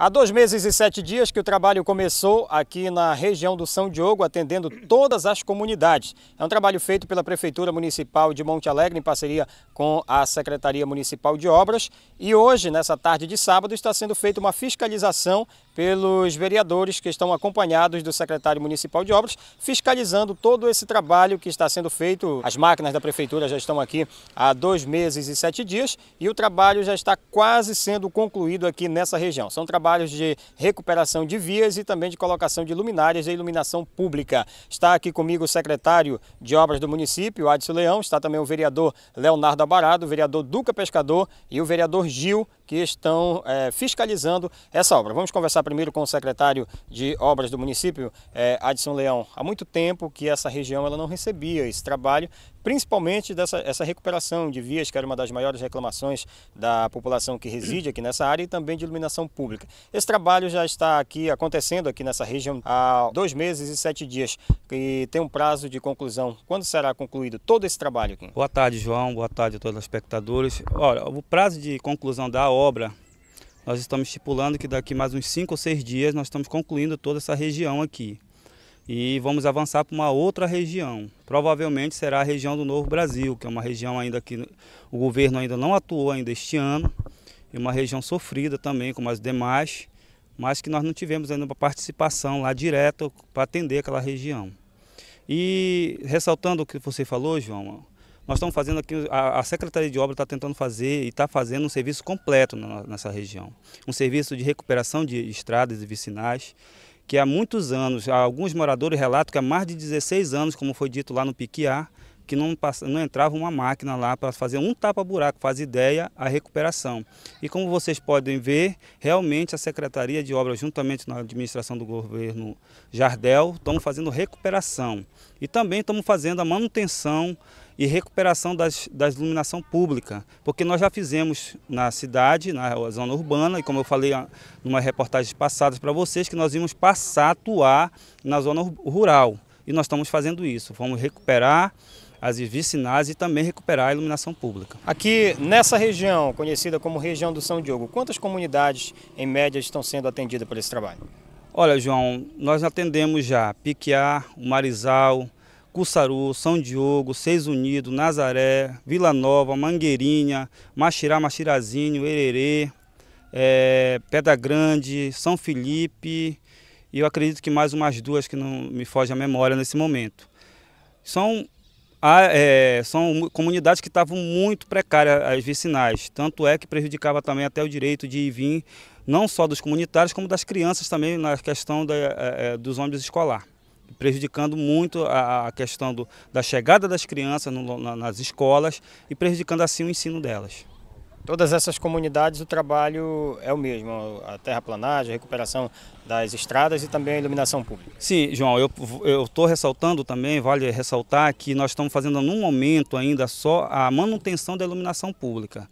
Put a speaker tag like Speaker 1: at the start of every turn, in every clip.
Speaker 1: Há dois meses e sete dias que o trabalho começou aqui na região do São Diogo, atendendo todas as comunidades. É um trabalho feito pela Prefeitura Municipal de Monte Alegre, em parceria com a Secretaria Municipal de Obras. E hoje, nessa tarde de sábado, está sendo feita uma fiscalização pelos vereadores que estão acompanhados do secretário municipal de obras, fiscalizando todo esse trabalho que está sendo feito. As máquinas da prefeitura já estão aqui há dois meses e sete dias e o trabalho já está quase sendo concluído aqui nessa região. São trabalhos trabalhos de recuperação de vias e também de colocação de luminárias e iluminação pública. Está aqui comigo o secretário de obras do município, Adson Leão, está também o vereador Leonardo Abarado, o vereador Duca Pescador e o vereador Gil, que estão é, fiscalizando essa obra. Vamos conversar primeiro com o secretário de Obras do município, é, Adson Leão. Há muito tempo que essa região ela não recebia esse trabalho, principalmente dessa essa recuperação de vias, que era uma das maiores reclamações da população que reside aqui nessa área, e também de iluminação pública. Esse trabalho já está aqui acontecendo aqui nessa região há dois meses e sete dias, e tem um prazo de conclusão. Quando será concluído todo esse trabalho? Aqui?
Speaker 2: Boa tarde, João. Boa tarde a todos os espectadores. Olha, o prazo de conclusão da obra. Nós estamos estipulando que daqui mais uns 5 ou 6 dias nós estamos concluindo toda essa região aqui. E vamos avançar para uma outra região. Provavelmente será a região do Novo Brasil, que é uma região ainda que o governo ainda não atuou ainda este ano. E uma região sofrida também, como as demais, mas que nós não tivemos ainda uma participação lá direta para atender aquela região. E ressaltando o que você falou, João, nós estamos fazendo aqui, a, Secretaria de Obras está tentando fazer e está fazendo um serviço completo na, nessa região. Um serviço de recuperação de estradas e vicinais, que há muitos anos, alguns moradores relatam que há mais de 16 anos, como foi dito lá no Piquiá, que não, não entrava uma máquina lá para fazer um tapa-buraco, faz ideia a recuperação. E como vocês podem ver, realmente a Secretaria de Obras, juntamente na administração do governo Jardel, estamos fazendo recuperação. E também estamos fazendo a manutenção e recuperação das, da iluminação pública, porque nós já fizemos na cidade, na zona urbana, e como eu falei ah, numa reportagem passada para vocês, que nós íamos passar a atuar na zona rural, e nós estamos fazendo isso, vamos recuperar as vicinais e também recuperar a iluminação pública.
Speaker 1: Aqui nessa região, conhecida como região do São Diogo, quantas comunidades em média estão sendo atendidas por esse trabalho?
Speaker 2: Olha, João, nós atendemos já Piquiá, Marizal, Cussaru, São Diogo, Seis Unidos, Nazaré, Vila Nova, Mangueirinha, Maxirá, Maxirazinho, Hererê, é, Pedra Grande, São Felipe e eu acredito que mais umas duas que não me foge a memória nesse momento. São, é, são comunidades que estavam muito precárias as vicinais, tanto é que prejudicava também até o direito de ir e vir, não só dos comunitários, como das crianças também na questão da, é, é dos ônibus escolares prejudicando muito a, a questão do, da chegada das crianças no, na, nas escolas e prejudicando assim o ensino delas.
Speaker 1: Todas essas comunidades o trabalho é o mesmo, a terraplanagem, a recuperação das estradas e também a iluminação pública.
Speaker 2: Sim, João, eu estou ressaltando também, vale ressaltar que nós estamos fazendo num momento ainda só a manutenção da iluminação pública.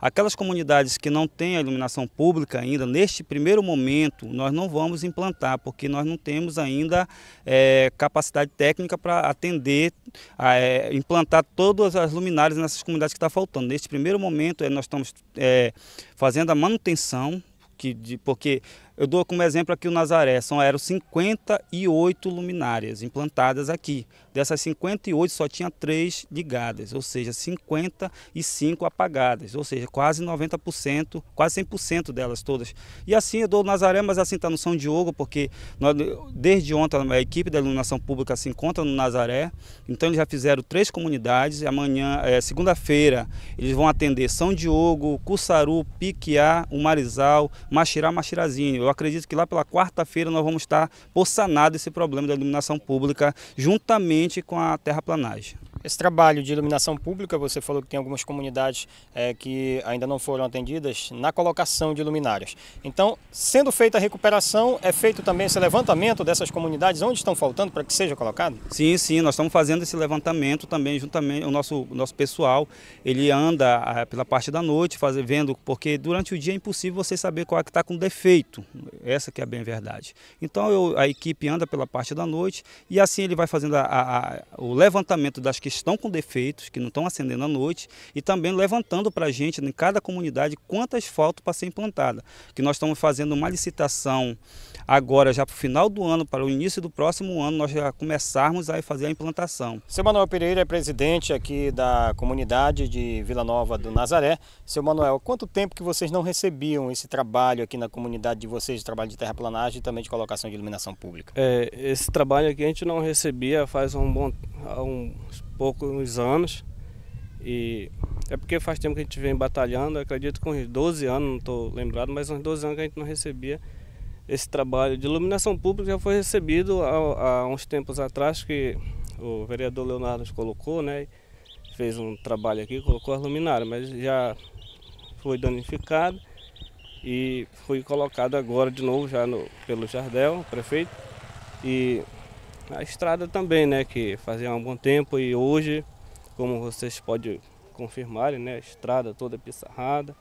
Speaker 2: Aquelas comunidades que não têm a iluminação pública ainda, neste primeiro momento, nós não vamos implantar, porque nós não temos ainda é, capacidade técnica para atender, a, é, implantar todas as luminárias nessas comunidades que está faltando. Neste primeiro momento, é, nós estamos é, fazendo a manutenção, que, de, porque eu dou como exemplo aqui o Nazaré, são, eram 58 luminárias implantadas aqui. Dessas 58 só tinha três ligadas, ou seja, 55 apagadas, ou seja, quase 90%, quase 100% delas todas. E assim eu dou o Nazaré, mas assim está no São Diogo, porque nós, desde ontem a equipe da iluminação pública se encontra no Nazaré, então eles já fizeram três comunidades, E amanhã, é, segunda-feira, eles vão atender São Diogo, Cussaru, Piquiá, Umarizal, Machirá, Machirazinho acredito que lá pela quarta-feira nós vamos estar por sanado esse problema da iluminação pública
Speaker 1: juntamente com a terraplanagem. Esse trabalho de iluminação pública, você falou que tem algumas comunidades é, que ainda não foram atendidas na colocação de luminárias. Então, sendo feita a recuperação, é feito também esse levantamento dessas comunidades onde estão faltando para que seja colocado?
Speaker 2: Sim, sim, nós estamos fazendo esse levantamento também juntamente o nosso o nosso pessoal, ele anda pela parte da noite, fazendo vendo porque durante o dia é impossível você saber qual é que está com defeito. Essa que é bem verdade. Então, eu, a equipe anda pela parte da noite e assim ele vai fazendo a, a, a, o levantamento das que estão com defeitos, que não estão acendendo à noite, e também levantando para a gente, em cada comunidade, quantas faltam para ser implantada. Que nós estamos fazendo uma licitação agora, já para o final do ano, para o início do próximo ano, nós já começarmos
Speaker 1: a fazer a implantação. Seu Manuel Pereira é presidente aqui da comunidade de Vila Nova do Nazaré. Seu Manuel, quanto tempo que vocês não recebiam esse trabalho aqui na comunidade de vocês, de trabalho de terraplanagem e também de colocação de iluminação pública?
Speaker 3: É, esse trabalho aqui a gente não recebia faz um bom, há um poucos anos. E é porque faz tempo que a gente vem batalhando, acredito que uns 12 anos, não estou lembrado, mas uns 12 anos que a gente não recebia esse trabalho de iluminação pública já foi recebido há, há uns tempos atrás que o vereador Leonardo colocou, né? Fez um trabalho aqui, colocou a luminária mas já foi danificado e foi colocado agora de novo já no, pelo Jardel, prefeito. E a estrada também, né, que fazia um bom tempo e hoje, como vocês podem confirmar né, a estrada toda pissarrada.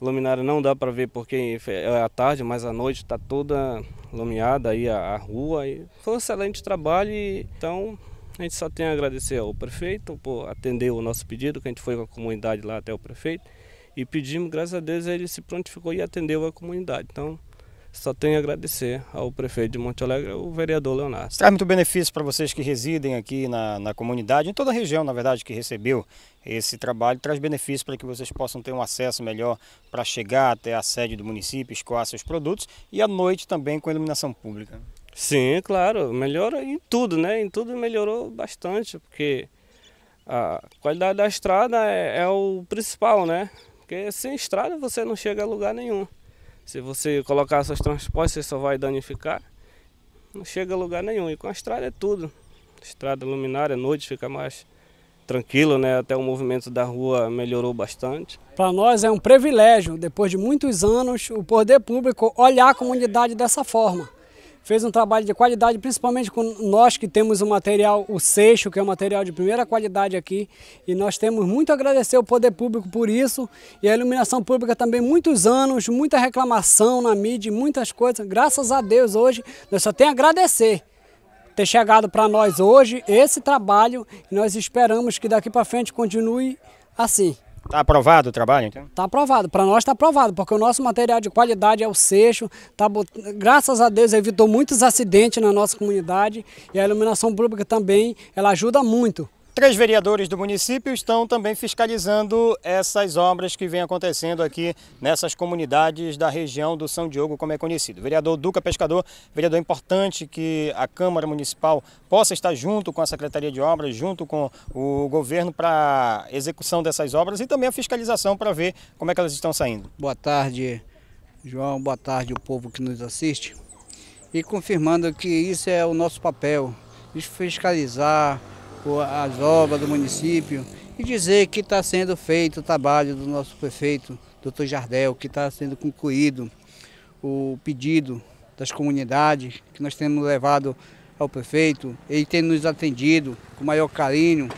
Speaker 3: Luminária não dá para ver porque é à tarde, mas à noite está toda iluminada aí a, a rua. E foi um excelente trabalho, e, então a gente só tem a agradecer ao prefeito por atender o nosso pedido, que a gente foi com a comunidade lá até o prefeito e pedimos, graças a Deus, ele se prontificou e atendeu a comunidade. Então,
Speaker 1: só tenho a agradecer ao prefeito de Monte Alegre, o vereador Leonardo. Traz muito benefício para vocês que residem aqui na, na comunidade, em toda a região, na verdade, que recebeu esse trabalho. Traz benefício para que vocês possam ter um acesso melhor para chegar até a sede do município, escoar seus produtos e à noite também com iluminação pública. Sim, claro, melhora em tudo,
Speaker 3: né? Em tudo melhorou bastante, porque a qualidade da estrada é, é o principal, né? Porque sem estrada você não chega a lugar nenhum. Se você colocar essas transpões, você só vai danificar. Não chega a lugar nenhum. E com a estrada é tudo. Estrada luminária, noite fica mais tranquilo, né? Até o movimento da rua melhorou bastante.
Speaker 4: Para nós é um privilégio, depois de muitos anos, o poder público olhar a comunidade dessa forma fez um trabalho de qualidade, principalmente com nós que temos o material, o seixo, que é um material de primeira qualidade aqui, e nós temos muito a agradecer ao poder público por isso, e a iluminação pública também, muitos anos, muita reclamação na mídia, muitas coisas, graças a Deus hoje, nós só temos a agradecer ter chegado para nós hoje esse trabalho, e nós esperamos que daqui para frente continue assim. Está aprovado o trabalho, então? Está aprovado. Para nós está aprovado, porque o nosso material de qualidade é o seixo. Tá bot... Graças a Deus evitou muitos acidentes na nossa comunidade e a iluminação pública também, ela ajuda muito. Três vereadores do município estão também fiscalizando
Speaker 1: essas obras que vêm acontecendo aqui nessas comunidades da região do São Diogo, como é conhecido. vereador Duca Pescador, vereador importante que a Câmara Municipal possa estar junto com a Secretaria de Obras, junto com o governo para a execução dessas obras
Speaker 4: e também a fiscalização para ver como é que elas estão saindo. Boa tarde, João. Boa tarde, o povo que nos assiste. E confirmando que isso é o nosso papel, fiscalizar as obras do município e dizer que está sendo feito o trabalho do nosso prefeito, doutor Jardel, que está sendo concluído o pedido das comunidades que nós temos levado ao prefeito. Ele tem nos atendido com maior carinho,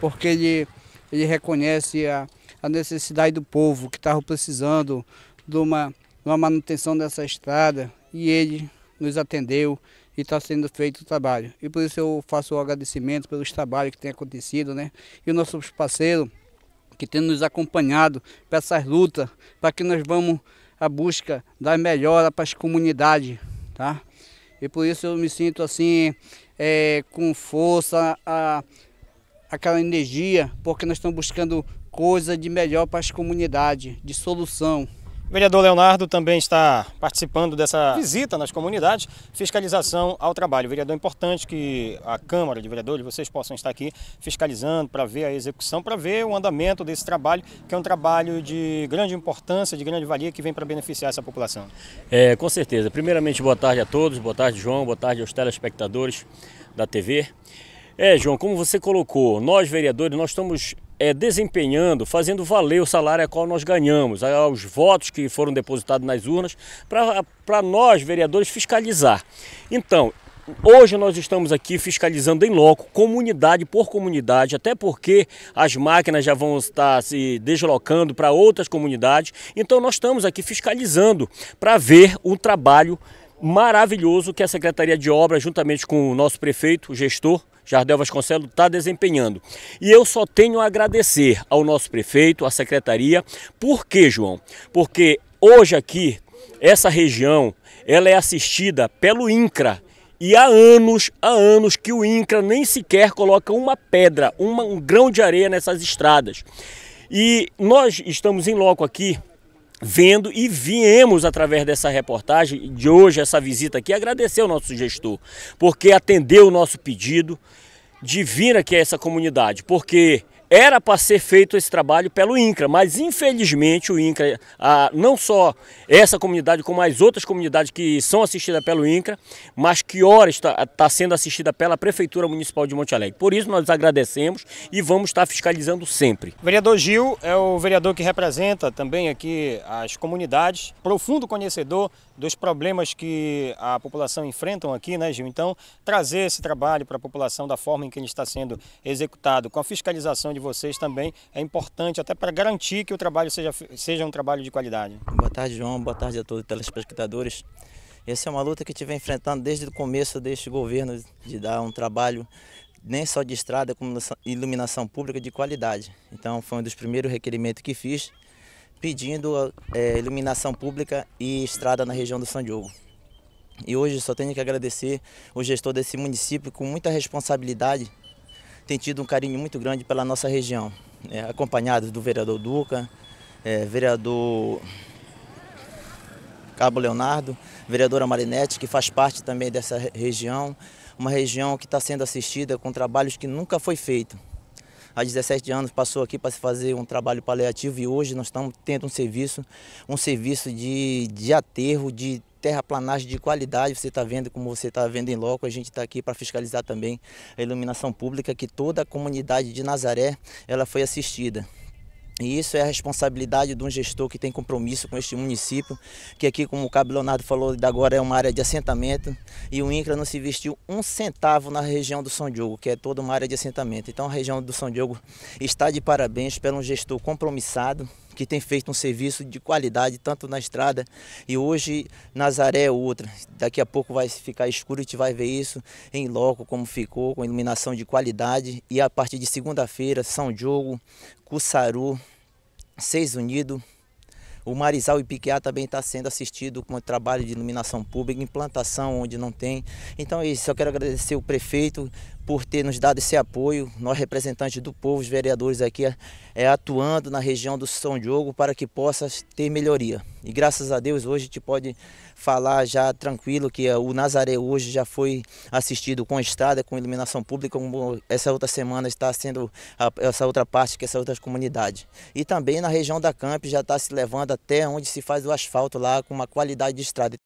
Speaker 4: porque ele, ele reconhece a, a necessidade do povo que estava precisando de uma, de uma manutenção dessa estrada e ele nos atendeu e está sendo feito o trabalho. E por isso eu faço o agradecimento pelos trabalhos que têm acontecido, né? E o nossos parceiros que têm nos acompanhado para essas lutas, para que nós vamos à busca da melhora para as comunidades, tá? E por isso eu me sinto assim, é, com força, a, aquela energia, porque nós estamos buscando coisa de melhor para as comunidades, de solução. O vereador Leonardo também está
Speaker 1: participando dessa visita nas comunidades, fiscalização ao trabalho. O vereador, é importante que a Câmara de Vereadores, vocês possam estar aqui fiscalizando para ver a execução, para ver o andamento desse trabalho, que é um trabalho de grande importância, de grande valia, que vem para beneficiar essa população.
Speaker 5: É, com certeza. Primeiramente, boa tarde a todos, boa tarde, João, boa tarde aos telespectadores da TV. É, João, como você colocou, nós vereadores, nós estamos é, desempenhando, fazendo valer o salário a qual nós ganhamos, aos votos que foram depositados nas urnas, para nós, vereadores, fiscalizar. Então, Hoje nós estamos aqui fiscalizando em loco, comunidade por comunidade, até porque as máquinas já vão estar se deslocando para outras comunidades. Então nós estamos aqui fiscalizando para ver o trabalho maravilhoso que a Secretaria de Obras, juntamente com o nosso prefeito, o gestor, Jardel Vasconcelos está desempenhando. E eu só tenho a agradecer ao nosso prefeito, à secretaria. Por quê, João? Porque hoje aqui, essa região, ela é assistida pelo INCRA, e há anos, há anos que o INCRA nem sequer coloca uma pedra, uma, um grão de areia nessas estradas. E nós estamos em loco aqui vendo e viemos através dessa reportagem de hoje, essa visita aqui, agradecer ao nosso gestor, porque atendeu o nosso pedido de vir aqui a essa comunidade, porque era para ser feito esse trabalho pelo INCRA, mas infelizmente o INCRA, a, não só essa comunidade, como as outras comunidades que são assistidas pelo INCRA, mas que ora está, está sendo assistida pela Prefeitura Municipal de Monte Alegre. Por isso nós agradecemos e vamos estar fiscalizando sempre. O vereador Gil
Speaker 1: é o vereador que representa também aqui as comunidades, profundo conhecedor dos problemas que a população enfrentam aqui, né, Gil? Então, trazer esse trabalho para a população da forma em que ele está sendo executado, com a fiscalização de vocês também, é importante até para
Speaker 6: garantir que o trabalho seja, seja um trabalho de qualidade. Boa tarde, João. Boa tarde a todos os telespectadores. Essa é uma luta que estive enfrentando desde o começo deste governo de dar um trabalho nem só de estrada, como iluminação pública de qualidade. Então, foi um dos primeiros requerimentos que fiz pedindo é, iluminação pública e estrada na região do São Diogo. E hoje só tenho que agradecer o gestor desse município com muita responsabilidade, tem tido um carinho muito grande pela nossa região, é, acompanhado do vereador Duca, é, vereador Cabo Leonardo, vereadora Marinete, que faz parte também dessa região, uma região que está sendo assistida com trabalhos que nunca foi feito há 17 anos passou aqui para se fazer um trabalho paliativo e hoje nós estamos tendo um serviço, um serviço de, de aterro, de terraplanagem de qualidade, você está vendo como você está vendo em loco, a gente está aqui para fiscalizar também a iluminação pública, que toda a comunidade de Nazaré ela foi assistida. E isso é a responsabilidade de um gestor que tem compromisso com este município, que aqui, como o Cabo Leonardo falou, agora é uma área de assentamento e o INCRA não se investiu um centavo na região do São Diogo, que é toda uma área de assentamento. Então a região do São Diogo está de parabéns pelo um gestor compromissado, que tem feito um serviço de qualidade, tanto na estrada e hoje Nazaré é outra. Daqui a pouco vai ficar escuro e a gente vai ver isso em loco, como ficou, com iluminação de qualidade. E a partir de segunda-feira, São Diogo, Cussaru, Seis Unido, o Marizal e Piqueá também está sendo assistido com o trabalho de iluminação pública, implantação onde não tem. Então é isso, eu quero agradecer o prefeito, por ter nos dado esse apoio. Nós, representantes do povo, os vereadores aqui, é, é, atuando na região do São Diogo para que possa ter melhoria. E graças a Deus, hoje a gente pode falar já tranquilo que é, o Nazaré hoje já foi assistido com estrada, com iluminação pública, como essa outra semana está sendo a, essa outra parte, que é essa outra comunidade. E também na região da Camp já está se levando até onde se faz o asfalto lá, com uma qualidade de estrada.